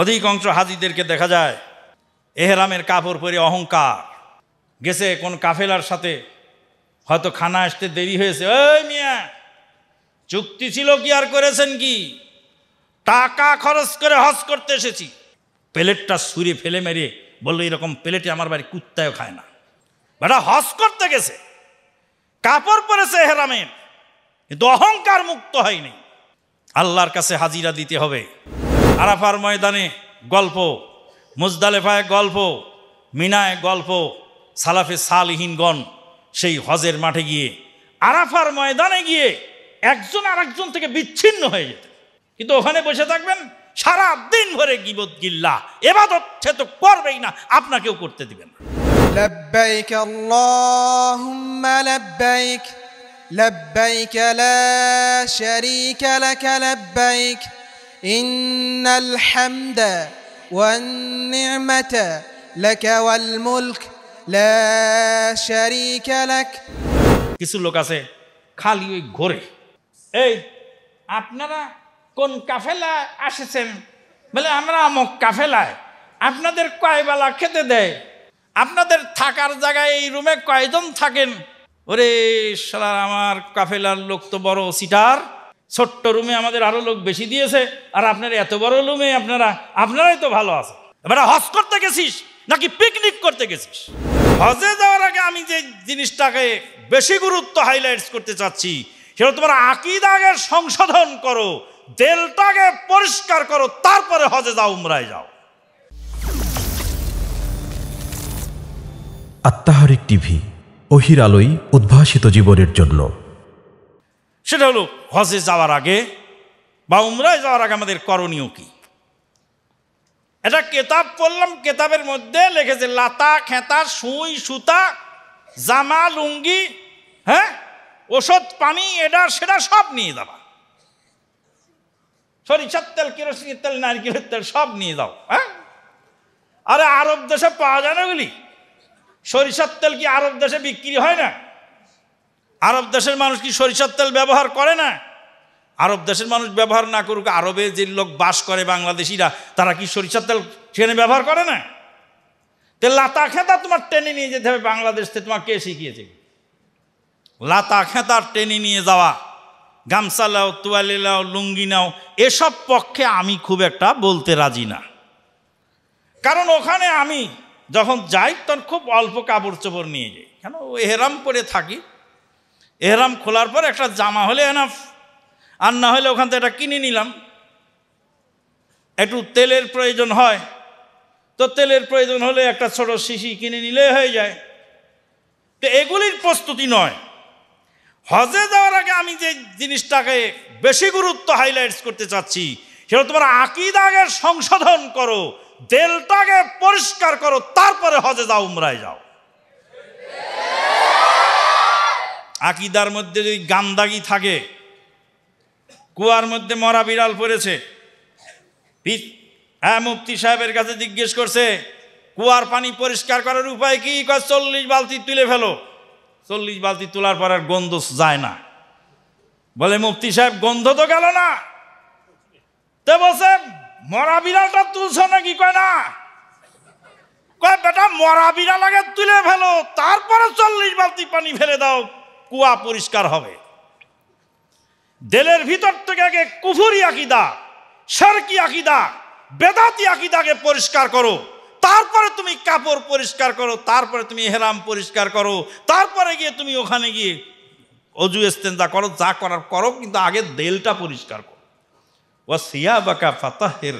অধিকাংশ হাজিদেরকে দেখা যায় এহেরামের কাপড় পরে অহংকার গেছে কোন কাফেলার সাথে হয়তো খানা আসতে দেরি হয়েছে ওই মিয়া চুক্তি ছিল কি আর করেছেন কি টাকা খরচ করে হজ করতে এসেছি প্লেটটা সুরে ফেলে মেরে বললো এরকম প্লেটে আমার বাড়ি কুত্তায়ও খায় না বেটা হজ করতে গেছে কাপড় পরেছে হেরামের কিন্তু অহংকার মুক্ত হয়নি আল্লাহর কাছে হাজিরা দিতে হবে আরাফার ময়দানে গল্প মুজদালেফায় গল্প মিনায় গল্প সালাফে সালহীনগণ সেই হজের মাঠে গিয়ে আরাফার ময়দানে গিয়ে একজন আরেকজন থেকে বিচ্ছিন্ন হয়ে যেত কিন্তু ওখানে বসে থাকবেন সারা দিন ভরে গিবত গিল্লা এবাদত সে তো করবেই না আপনাকেও করতে দিবেন لبيك اللهم لبيك لبيك لا شريك لك لبيك إن الحمد والنعمة لك والملك لا شريك لك কিছু লোক আছে খালি ওই ঘোরে এই আপনারা কোন কাফেলা আসেছেন বলে আমরা অমুক কাফেলায় আপনাদের কয়বেলা খেতে দেয় আপনাদের থাকার জায়গায় এই রুমে কয়জন থাকেন ওরে সারা আমার কাফেলার লোক তো বড় সিটার ছোট্ট রুমে আমাদের আরও লোক বেশি দিয়েছে আর আপনার এত বড় রুমে আপনারা আপনারাই তো ভালো আছে এবার হজ করতে গেছিস নাকি পিকনিক করতে গেছিস হজে যাওয়ার আগে আমি যে জিনিসটাকে বেশি গুরুত্ব হাইলাইটস করতে চাচ্ছি সেটা তোমার আকিদাগের সংশোধন করো দেলটাকে পরিষ্কার করো তারপরে হজে যাও উমরায় যাও আত্মাহারিক টিভি অহির আলোয় উদ্ভাসিত জীবনের জন্য সেটা হলো হজে যাওয়ার আগে বা উমরায় যাওয়ার আগে আমাদের করণীয় কি এটা কেতাব পড়লাম কেতাবের মধ্যে লেখেছে লাতা খেতা সুই সুতা জামা লুঙ্গি হ্যাঁ ওষুধ পানি এটা সেটা সব নিয়ে যাবা সরিষার তেল কেরোসিনের তেল নারকেলের তেল সব নিয়ে যাও হ্যাঁ আরে আরব দেশে পাওয়া যায় না ওগুলি সরিষার তেল কি আরব দেশে বিক্রি হয় না আরব দেশের মানুষ কি সরিষার তেল ব্যবহার করে না আরব দেশের মানুষ ব্যবহার না করুক আরবে যে লোক বাস করে বাংলাদেশিরা তারা কি সরিষার তেল সেখানে ব্যবহার করে না তে লাতা খেতা তোমার টেনে নিয়ে যেতে হবে বাংলাদেশ থেকে তোমার কে শিখিয়েছে লাতা খেতার টেনে নিয়ে যাওয়া গামছা লাও তোয়ালে লাও লুঙ্গি নাও এসব পক্ষে আমি খুব একটা বলতে রাজি না কারণ ওখানে আমি যখন যাই তখন খুব অল্প কাপড় চোপড় নিয়ে যাই কেন এহেরাম পরে থাকি এহরাম খোলার পর একটা জামা হলে এনাফ আর না হলে ওখান থেকে এটা কিনে নিলাম একটু তেলের প্রয়োজন হয় তো তেলের প্রয়োজন হলে একটা ছোট শিশি কিনে নিলে হয়ে যায় তো এগুলির প্রস্তুতি নয় হজে যাওয়ার আগে আমি যে জিনিসটাকে বেশি গুরুত্ব হাইলাইটস করতে চাচ্ছি সেটা তোমার আকিদাকে সংশোধন করো দেলটাকে পরিষ্কার করো তারপরে হজে যাও উমরায় যাও আকিদার মধ্যে যদি গান্দাগি থাকে কুয়ার মধ্যে মরা বিড়াল পড়েছে হ্যাঁ মুফতি সাহেবের কাছে জিজ্ঞেস করছে কুয়ার পানি পরিষ্কার করার উপায় কি চল্লিশ বালতি তুলে ফেলো চল্লিশ বালতি তোলার পর আর গন্ধ যায় না বলে মুফতি সাহেব গন্ধ তো গেল না তো বলছে মরা বিড়ালটা তুলছ নাকি কয় না কয় বেটা মরা বিড়াল আগে তুলে ফেলো তারপরে চল্লিশ বালতি পানি ফেলে দাও কুয়া পরিষ্কার হবে দেলের ভিতর থেকে আগে কুফুরি আকিদা সারকি আকিদা বেদাতি আকিদাকে পরিষ্কার করো তারপরে তুমি কাপড় পরিষ্কার করো তারপরে তুমি হেরাম পরিষ্কার করো তারপরে গিয়ে তুমি ওখানে গিয়ে অজু এস্তেন্দা করো যা করার করো কিন্তু আগে দেলটা পরিষ্কার করো ও সিয়া বাকা ফাতাহের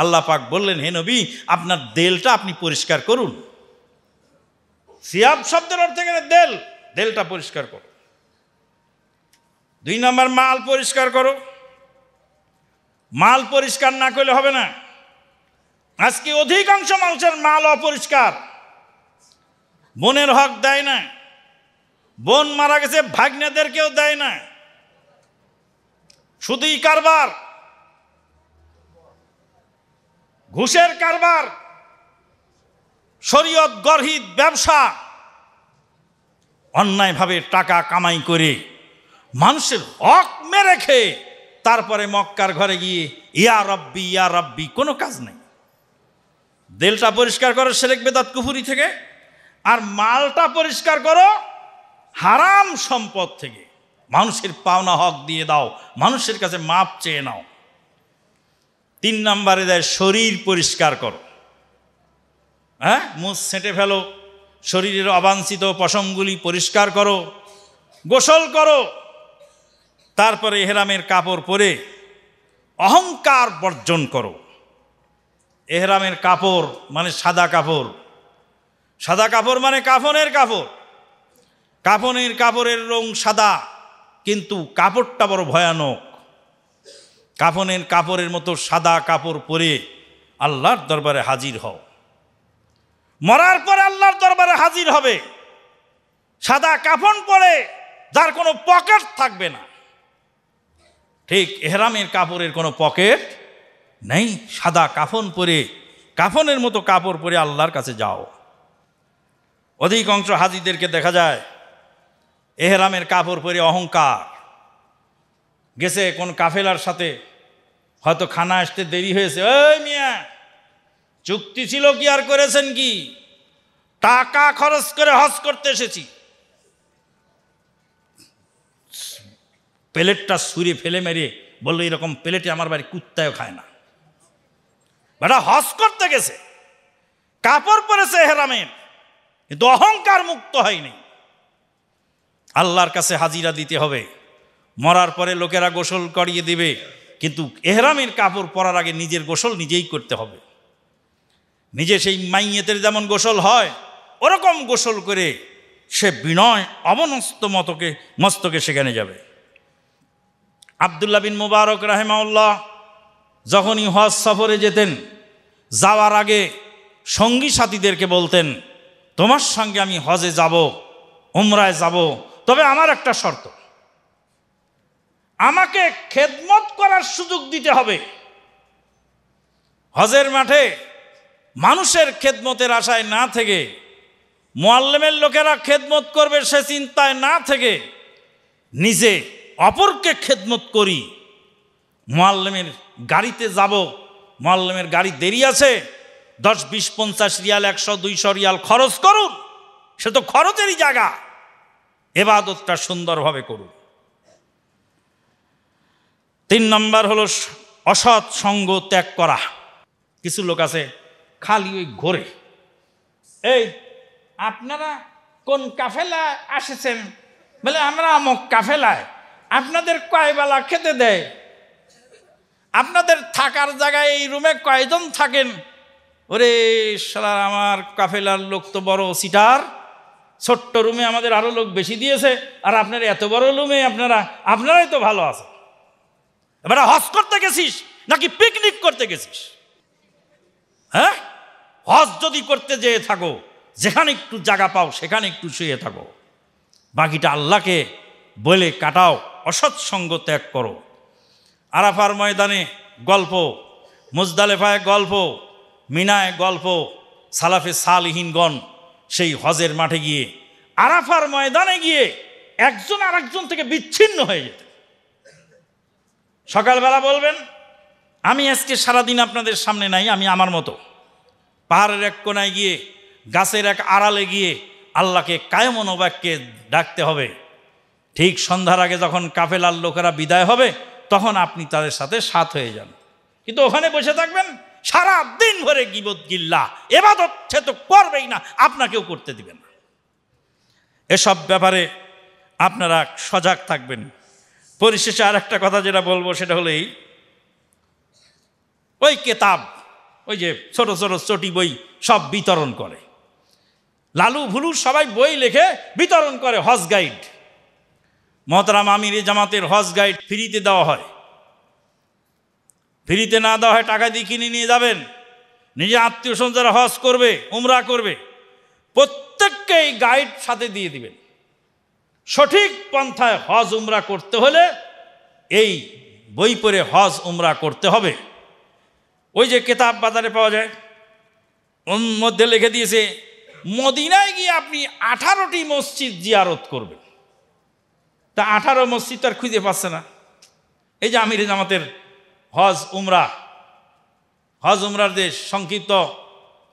আল্লাহ পাক বললেন হে নবী আপনার দেলটা আপনি পরিষ্কার করুন সিয়াব শব্দের অর্থ গেলে দেল দেলটা পরিষ্কার করো দুই নম্বর মাল পরিষ্কার করো মাল পরিষ্কার না করলে হবে না আজকে অধিকাংশ মানুষের মাল অপরিষ্কার বোনের হক দেয় না বোন মারা গেছে ভাগ্নেদেরকেও দেয় না শুধুই কারবার ঘুষের কারবার শরীয়ত গর্হিত ব্যবসা অন্যায়ভাবে টাকা কামাই করে মানুষের হক মেরে খেয়ে তারপরে মক্কার ঘরে গিয়ে ইয়া রব্বি ইয়া রব্বি কোনো কাজ নেই দেলটা পরিষ্কার করো সেরেক বেদাত কুফুরি থেকে আর মালটা পরিষ্কার করো হারাম সম্পদ থেকে মানুষের পাওনা হক দিয়ে দাও মানুষের কাছে মাপ চেয়ে নাও তিন নম্বরে দেয় শরীর পরিষ্কার করো হ্যাঁ মুখ ছেঁটে ফেলো শরীরের অবাঞ্ছিত পশমগুলি পরিষ্কার করো গোসল করো তারপরে এহরামের কাপড় পরে অহংকার বর্জন করো এহরামের কাপড় মানে সাদা কাপড় সাদা কাপড় মানে কাফনের কাপড় কাফনের কাপড়ের রং সাদা কিন্তু কাপড়টা বড় ভয়ানক কাফনের কাপড়ের মতো সাদা কাপড় পরে আল্লাহর দরবারে হাজির হও মরার পরে আল্লাহর দরবারে হাজির হবে সাদা কাফন পরে যার কোনো পকেট থাকবে না ঠিক এহরামের কাপড়ের কোনো পকেট নেই সাদা কাফন পরে কাফনের মতো কাপড় পরে আল্লাহর কাছে যাও অধিকাংশ হাজিদেরকে দেখা যায় এহরামের কাপড় পরে অহংকার গেছে কোন কাফেলার সাথে হয়তো খানা আসতে দেরি হয়েছে ওই মিয়া চুক্তি ছিল কি আর করেছেন কি টাকা খরচ করে হজ করতে এসেছি প্লেটটা সুরে ফেলে মেরে বললো এরকম প্লেটে আমার বাড়ি কুত্তায়ও খায় না বেটা হস করতে গেছে কাপড় পরেছে হেরামের কিন্তু অহংকার মুক্ত হয়নি আল্লাহর কাছে হাজিরা দিতে হবে মরার পরে লোকেরা গোসল করিয়ে দিবে কিন্তু এহরামের কাপড় পরার আগে নিজের গোসল নিজেই করতে হবে নিজে সেই মাইয়েতের যেমন গোসল হয় ওরকম গোসল করে সে বিনয় অমনস্ত মতকে মস্তকে সেখানে যাবে আবদুল্লা বিন মুবারক রাহেমাউল্লাহ যখনই হজ সফরে যেতেন যাওয়ার আগে সঙ্গী সাথীদেরকে বলতেন তোমার সঙ্গে আমি হজে যাব উমরায় যাব তবে আমার একটা শর্ত আমাকে খেদমত করার সুযোগ দিতে হবে হজের মাঠে মানুষের খেদমতের আশায় না থেকে মোয়াল্লেমের লোকেরা খেদমত করবে সে চিন্তায় না থেকে নিজে অপরকে খেদমত করি মোয়াল্লেমের গাড়িতে যাব মোয়াল্লেমের গাড়ি দেরি আছে দশ বিশ পঞ্চাশ রিয়াল একশো দুইশো রিয়াল খরচ করুন সে তো খরচেরই জায়গা এবাদতটা সুন্দরভাবে করুন তিন নম্বর হলো অসৎ সঙ্গ ত্যাগ করা কিছু লোক আছে খালি ওই ঘোরে এই আপনারা কোন কাফেলায় আসেছেন বলে আমরা অমুক কাফেলায় আপনাদের কয় বেলা খেতে দেয় আপনাদের থাকার জায়গায় এই রুমে কয়জন থাকেন ওরে সালার আমার কাফেলার লোক তো বড় সিটার ছোট্ট রুমে আমাদের আরও লোক বেশি দিয়েছে আর আপনার এত বড় রুমে আপনারা আপনারাই তো ভালো আছে এবার হজ করতে গেছিস নাকি পিকনিক করতে গেছিস হ্যাঁ হজ যদি করতে যেয়ে থাকো যেখানে একটু জায়গা পাও সেখানে একটু শুয়ে থাকো বাকিটা আল্লাহকে বলে কাটাও অসৎ সঙ্গ ত্যাগ করো আরাফার ময়দানে গল্প মুজদালেফায় গল্প মিনায় গল্প সালাফে সালহীনগণ সেই হজের মাঠে গিয়ে আরাফার ময়দানে গিয়ে একজন আর একজন থেকে বিচ্ছিন্ন হয়ে যেত সকালবেলা বলবেন আমি আজকে সারাদিন আপনাদের সামনে নাই আমি আমার মতো পাহাড়ের এক কোনায় গিয়ে গাছের এক আড়ালে গিয়ে আল্লাহকে কায়মনোবাক্যে ডাকতে হবে ঠিক সন্ধ্যার আগে যখন কাফেলার লোকেরা বিদায় হবে তখন আপনি তাদের সাথে সাথ হয়ে যান কিন্তু ওখানে বসে থাকবেন সারা দিন ভরে গিবত গিল্লা এবাদত সে তো করবেই না আপনাকেও করতে দিবে না এসব ব্যাপারে আপনারা সজাগ থাকবেন পরিশেষে আর একটা কথা যেটা বলবো সেটা হলেই ওই কেতাব ওই যে ছোট ছোট চটি বই সব বিতরণ করে লালু ভুলু সবাই বই লেখে বিতরণ করে হজ গাইড মহতারাম আমির জামাতের হজ গাইড ফ্রিতে দেওয়া হয় ফ্রিতে না দেওয়া হয় টাকা দিয়ে কিনে নিয়ে যাবেন নিজে আত্মীয় স্বজন যারা হজ করবে উমরা করবে প্রত্যেককে এই গাইড সাথে দিয়ে দিবেন সঠিক পন্থায় হজ উমরা করতে হলে এই বই পড়ে হজ উমরা করতে হবে ওই যে কেতাব বাজারে পাওয়া যায় মধ্যে লিখে দিয়েছে মদিনায় গিয়ে আপনি আঠারোটি মসজিদ জিয়ারত করবেন তা আঠারো মসজিদ আর খুঁজে পাচ্ছে না এই যে আমির জামাতের হজ উমরা হজ উমরার দেশ সংক্ষিপ্ত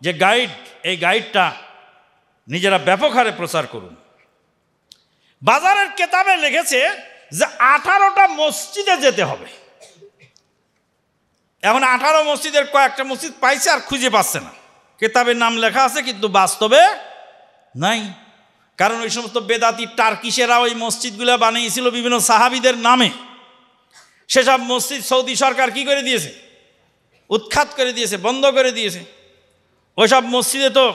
যে গাইড এই গাইডটা নিজেরা ব্যাপক হারে প্রচার করুন বাজারের কেতাবে লেগেছে যে আঠারোটা মসজিদে যেতে হবে এখন আঠারো মসজিদের কয়েকটা মসজিদ পাইছে আর খুঁজে পাচ্ছে না কেতাবের নাম লেখা আছে কিন্তু বাস্তবে নাই কারণ ওই সমস্ত বেদাতি টার্কিশেরা ওই মসজিদগুলো বানিয়েছিল বিভিন্ন সাহাবিদের নামে সেসব মসজিদ সৌদি সরকার কি করে দিয়েছে উৎখাত করে দিয়েছে বন্ধ করে দিয়েছে ওইসব মসজিদে তো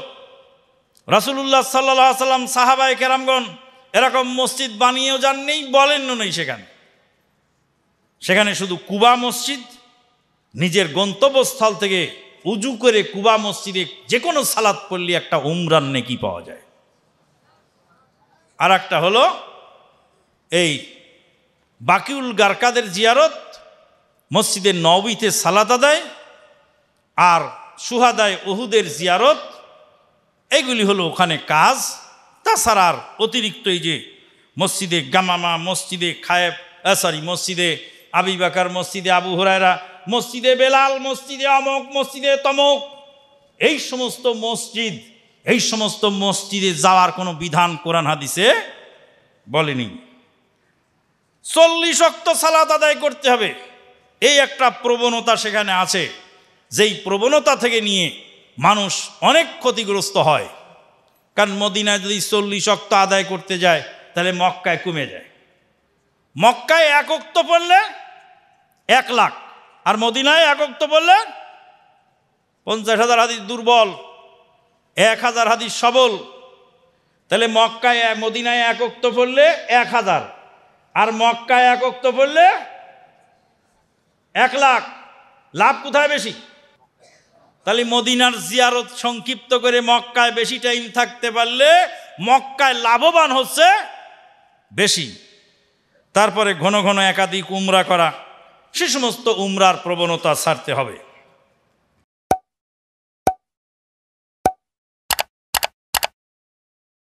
রাসুলুল্লাহ সাল্লাহ সাল্লাম সাহাবায় কেরামগণ এরকম মসজিদ বানিয়েও যাননি বলেন নেই সেখানে সেখানে শুধু কুবা মসজিদ নিজের গন্তব্যস্থল থেকে উজু করে কুবা মসজিদে যে কোনো সালাদ পড়লে একটা উমরান নেকি পাওয়া যায় আর একটা হলো এই বাকিউল গারকাদের জিয়ারত মসজিদে নবীতে সালাদা আদায় আর সুহাদায় ওহুদের জিয়ারত এগুলি হলো ওখানে কাজ তাছাড়া আর অতিরিক্ত এই যে মসজিদে গামামা মসজিদে খায়েব সরি মসজিদে আবিবাকার মসজিদে আবু হরায়রা মসজিদে বেলাল মসজিদে অমক মসজিদে তমক এই সমস্ত মসজিদ এই সমস্ত মসজিদে যাওয়ার কোনো বিধান কোরআন হাদিসে বলেনি চল্লিশ অক্ত সালাদ আদায় করতে হবে এই একটা প্রবণতা সেখানে আছে যেই প্রবণতা থেকে নিয়ে মানুষ অনেক ক্ষতিগ্রস্ত হয় কারণ মদিনায় যদি চল্লিশ অক্ত আদায় করতে যায় তাহলে মক্কায় কমে যায় মক্কায় এক অক্ত পড়লে এক লাখ আর মদিনায় এক অক্ত পড়লে পঞ্চাশ হাজার হাদিস দুর্বল এক হাজার হাদিস সবল তাহলে মক্কায় মদিনায় একক্ত পড়লে এক হাজার আর মক্কায় একক্ত পড়লে এক লাখ লাভ কোথায় বেশি তাহলে মদিনার জিয়ারত সংক্ষিপ্ত করে মক্কায় বেশি টাইম থাকতে পারলে মক্কায় লাভবান হচ্ছে বেশি তারপরে ঘন ঘন একাধিক উমরা করা সে সমস্ত উমরার প্রবণতা ছাড়তে হবে